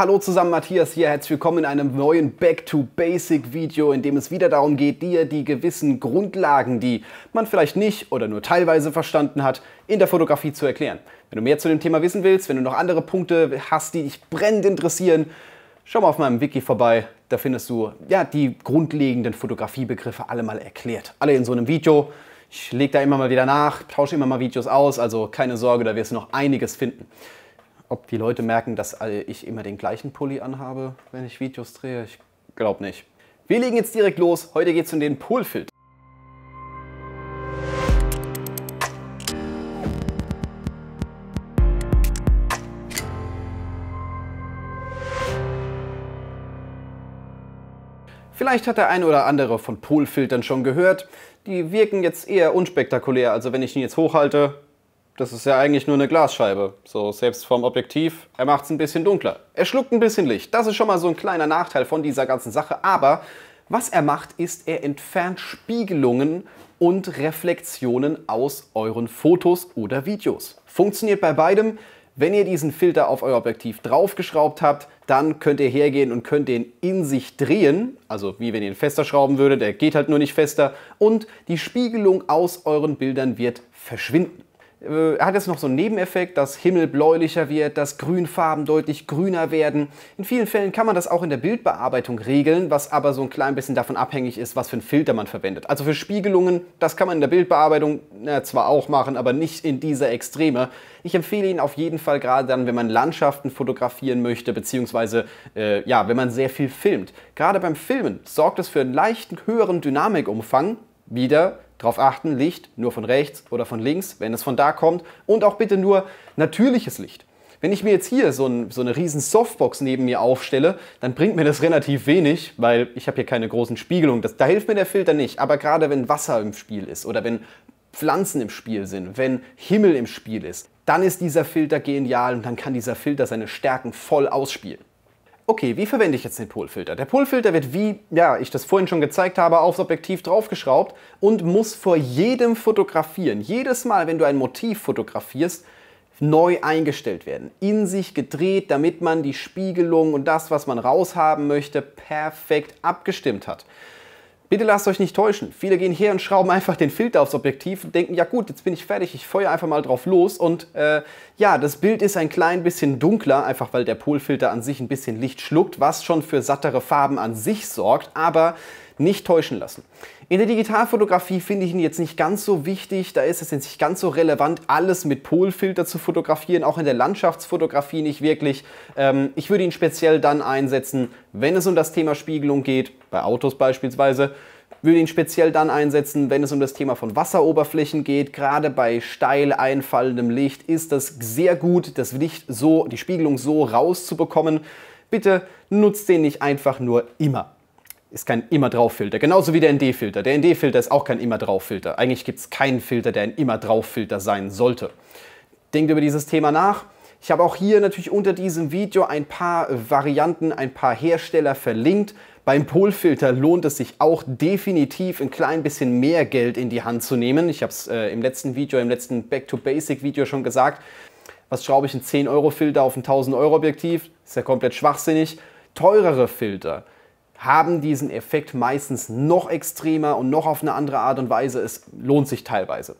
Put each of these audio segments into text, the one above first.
Hallo zusammen, Matthias hier. Herzlich willkommen in einem neuen Back to Basic Video, in dem es wieder darum geht, dir die gewissen Grundlagen, die man vielleicht nicht oder nur teilweise verstanden hat, in der Fotografie zu erklären. Wenn du mehr zu dem Thema wissen willst, wenn du noch andere Punkte hast, die dich brennend interessieren, schau mal auf meinem Wiki vorbei. Da findest du ja die grundlegenden Fotografiebegriffe alle mal erklärt. Alle in so einem Video. Ich lege da immer mal wieder nach, tausche immer mal Videos aus, also keine Sorge, da wirst du noch einiges finden ob die Leute merken, dass ich immer den gleichen Pulli anhabe, wenn ich Videos drehe. Ich glaube nicht. Wir legen jetzt direkt los. Heute geht es um den Polfilter. Vielleicht hat der eine oder andere von Polfiltern schon gehört. Die wirken jetzt eher unspektakulär, also wenn ich ihn jetzt hochhalte, das ist ja eigentlich nur eine Glasscheibe. So, selbst vom Objektiv, er macht es ein bisschen dunkler. Er schluckt ein bisschen Licht. Das ist schon mal so ein kleiner Nachteil von dieser ganzen Sache. Aber was er macht, ist, er entfernt Spiegelungen und Reflexionen aus euren Fotos oder Videos. Funktioniert bei beidem. Wenn ihr diesen Filter auf euer Objektiv draufgeschraubt habt, dann könnt ihr hergehen und könnt den in sich drehen, also wie wenn ihr ihn fester schrauben würdet, der geht halt nur nicht fester, und die Spiegelung aus euren Bildern wird verschwinden äh, hat es noch so einen Nebeneffekt, dass Himmel bläulicher wird, dass Grünfarben deutlich grüner werden. In vielen Fällen kann man das auch in der Bildbearbeitung regeln, was aber so ein klein bisschen davon abhängig ist, was für einen Filter man verwendet. Also für Spiegelungen, das kann man in der Bildbearbeitung na, zwar auch machen, aber nicht in dieser Extreme. Ich empfehle ihn auf jeden Fall gerade dann, wenn man Landschaften fotografieren möchte, beziehungsweise äh, ja, wenn man sehr viel filmt. Gerade beim Filmen sorgt es für einen leichten höheren Dynamikumfang wieder darauf achten, Licht nur von rechts oder von links, wenn es von da kommt. Und auch bitte nur natürliches Licht. Wenn ich mir jetzt hier so, ein, so eine riesen Softbox neben mir aufstelle, dann bringt mir das relativ wenig, weil ich habe hier keine großen Spiegelungen. Das, da hilft mir der Filter nicht. Aber gerade wenn Wasser im Spiel ist oder wenn Pflanzen im Spiel sind, wenn Himmel im Spiel ist, dann ist dieser Filter genial und dann kann dieser Filter seine Stärken voll ausspielen. Okay, wie verwende ich jetzt den Polfilter? Der Polfilter wird, wie ja, ich das vorhin schon gezeigt habe, aufs Objektiv draufgeschraubt und muss vor jedem Fotografieren, jedes Mal, wenn du ein Motiv fotografierst, neu eingestellt werden, in sich gedreht, damit man die Spiegelung und das, was man raushaben möchte, perfekt abgestimmt hat. Bitte lasst euch nicht täuschen. Viele gehen her und schrauben einfach den Filter aufs Objektiv und denken, ja gut, jetzt bin ich fertig, ich feuer einfach mal drauf los. Und äh, ja, das Bild ist ein klein bisschen dunkler, einfach weil der Polfilter an sich ein bisschen Licht schluckt, was schon für sattere Farben an sich sorgt. Aber nicht täuschen lassen. In der Digitalfotografie finde ich ihn jetzt nicht ganz so wichtig, da ist es jetzt nicht ganz so relevant, alles mit Polfilter zu fotografieren, auch in der Landschaftsfotografie nicht wirklich. Ähm, ich würde ihn speziell dann einsetzen, wenn es um das Thema Spiegelung geht, bei Autos beispielsweise würde ihn speziell dann einsetzen, wenn es um das Thema von Wasseroberflächen geht. Gerade bei steil einfallendem Licht ist das sehr gut, das Licht so, die Spiegelung so rauszubekommen. Bitte nutzt den nicht einfach nur immer ist kein immer drauf Filter. Genauso wie der ND-Filter. Der ND-Filter ist auch kein immer drauf Filter. Eigentlich gibt es keinen Filter, der ein immer drauf Filter sein sollte. Denkt über dieses Thema nach. Ich habe auch hier natürlich unter diesem Video ein paar Varianten, ein paar Hersteller verlinkt. Beim Polfilter lohnt es sich auch definitiv ein klein bisschen mehr Geld in die Hand zu nehmen. Ich habe es äh, im letzten Video, im letzten Back to Basic Video schon gesagt. Was schraube ich einen 10 Euro Filter auf ein 1000 Euro Objektiv? Ist ja komplett schwachsinnig. Teurere Filter haben diesen Effekt meistens noch extremer und noch auf eine andere Art und Weise. Es lohnt sich teilweise.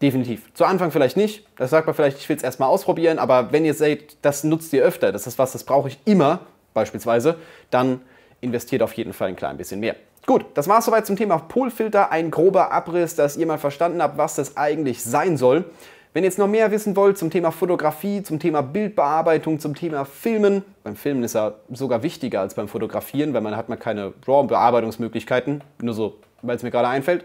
Definitiv. Zu Anfang vielleicht nicht. Das sagt man vielleicht, ich will es erstmal ausprobieren, aber wenn ihr seht, das nutzt ihr öfter, das ist was, das brauche ich immer, beispielsweise, dann investiert auf jeden Fall ein klein bisschen mehr. Gut, das war es soweit zum Thema Polfilter. Ein grober Abriss, dass ihr mal verstanden habt, was das eigentlich sein soll. Wenn ihr jetzt noch mehr wissen wollt zum Thema Fotografie, zum Thema Bildbearbeitung, zum Thema Filmen, beim Filmen ist er sogar wichtiger als beim Fotografieren, weil man hat mal keine RAW-Bearbeitungsmöglichkeiten, nur so, weil es mir gerade einfällt.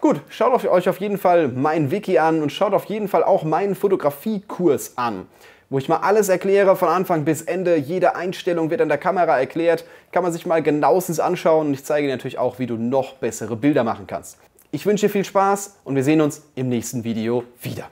Gut, schaut euch auf jeden Fall mein Wiki an und schaut auf jeden Fall auch meinen Fotografiekurs an wo ich mal alles erkläre, von Anfang bis Ende. Jede Einstellung wird an der Kamera erklärt. Kann man sich mal genauestens anschauen und ich zeige dir natürlich auch, wie du noch bessere Bilder machen kannst. Ich wünsche dir viel Spaß und wir sehen uns im nächsten Video wieder.